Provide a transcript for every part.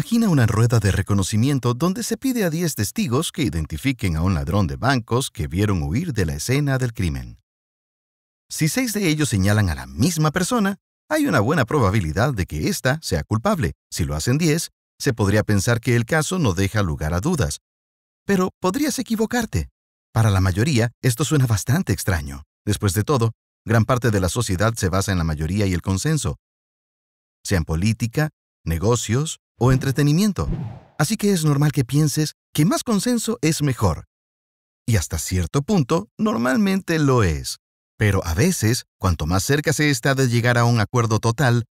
Imagina una rueda de reconocimiento donde se pide a 10 testigos que identifiquen a un ladrón de bancos que vieron huir de la escena del crimen. Si seis de ellos señalan a la misma persona, hay una buena probabilidad de que ésta sea culpable. Si lo hacen 10, se podría pensar que el caso no deja lugar a dudas. Pero podrías equivocarte. Para la mayoría, esto suena bastante extraño. Después de todo, gran parte de la sociedad se basa en la mayoría y el consenso. Sean política, negocios, o entretenimiento. Así que es normal que pienses que más consenso es mejor. Y hasta cierto punto, normalmente lo es. Pero a veces, cuanto más cerca se está de llegar a un acuerdo total,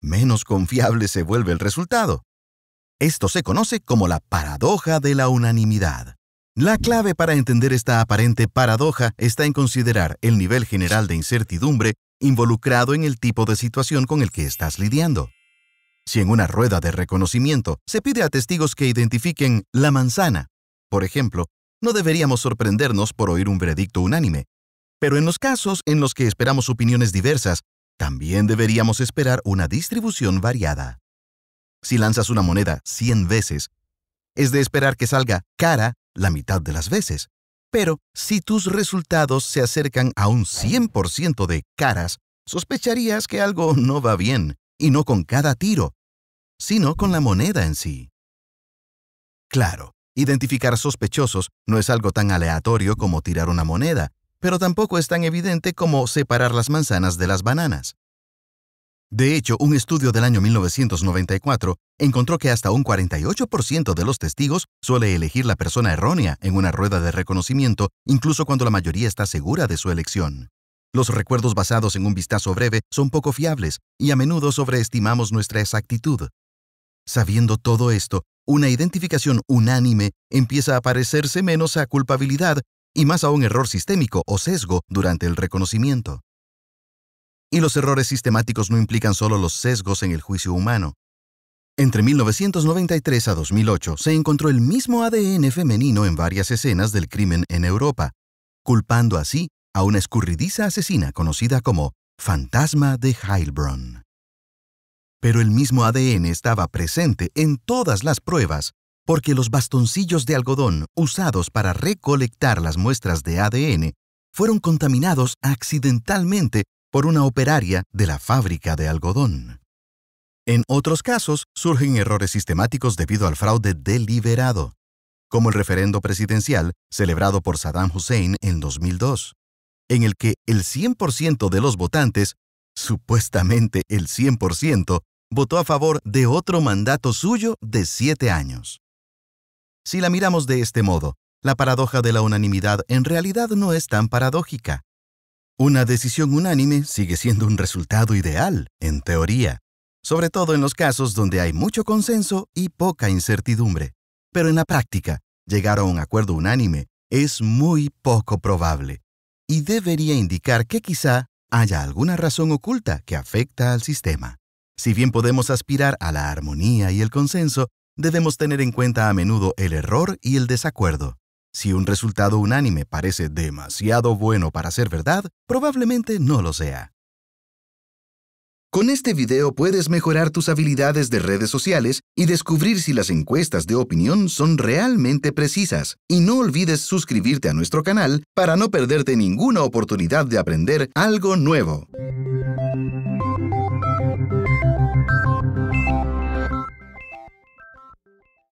menos confiable se vuelve el resultado. Esto se conoce como la paradoja de la unanimidad. La clave para entender esta aparente paradoja está en considerar el nivel general de incertidumbre involucrado en el tipo de situación con el que estás lidiando. Si en una rueda de reconocimiento se pide a testigos que identifiquen la manzana, por ejemplo, no deberíamos sorprendernos por oír un veredicto unánime. Pero en los casos en los que esperamos opiniones diversas, también deberíamos esperar una distribución variada. Si lanzas una moneda 100 veces, es de esperar que salga cara la mitad de las veces. Pero si tus resultados se acercan a un 100% de caras, sospecharías que algo no va bien, y no con cada tiro, sino con la moneda en sí. Claro, identificar sospechosos no es algo tan aleatorio como tirar una moneda, pero tampoco es tan evidente como separar las manzanas de las bananas. De hecho, un estudio del año 1994 encontró que hasta un 48% de los testigos suele elegir la persona errónea en una rueda de reconocimiento, incluso cuando la mayoría está segura de su elección. Los recuerdos basados en un vistazo breve son poco fiables y a menudo sobreestimamos nuestra exactitud. Sabiendo todo esto, una identificación unánime empieza a parecerse menos a culpabilidad y más a un error sistémico o sesgo durante el reconocimiento. Y los errores sistemáticos no implican solo los sesgos en el juicio humano. Entre 1993 a 2008 se encontró el mismo ADN femenino en varias escenas del crimen en Europa, culpando así a una escurridiza asesina conocida como Fantasma de Heilbronn pero el mismo ADN estaba presente en todas las pruebas, porque los bastoncillos de algodón usados para recolectar las muestras de ADN fueron contaminados accidentalmente por una operaria de la fábrica de algodón. En otros casos, surgen errores sistemáticos debido al fraude deliberado, como el referendo presidencial celebrado por Saddam Hussein en 2002, en el que el 100% de los votantes supuestamente el 100%, votó a favor de otro mandato suyo de siete años. Si la miramos de este modo, la paradoja de la unanimidad en realidad no es tan paradójica. Una decisión unánime sigue siendo un resultado ideal, en teoría, sobre todo en los casos donde hay mucho consenso y poca incertidumbre. Pero en la práctica, llegar a un acuerdo unánime es muy poco probable y debería indicar que quizá haya alguna razón oculta que afecta al sistema. Si bien podemos aspirar a la armonía y el consenso, debemos tener en cuenta a menudo el error y el desacuerdo. Si un resultado unánime parece demasiado bueno para ser verdad, probablemente no lo sea. Con este video puedes mejorar tus habilidades de redes sociales y descubrir si las encuestas de opinión son realmente precisas. Y no olvides suscribirte a nuestro canal para no perderte ninguna oportunidad de aprender algo nuevo.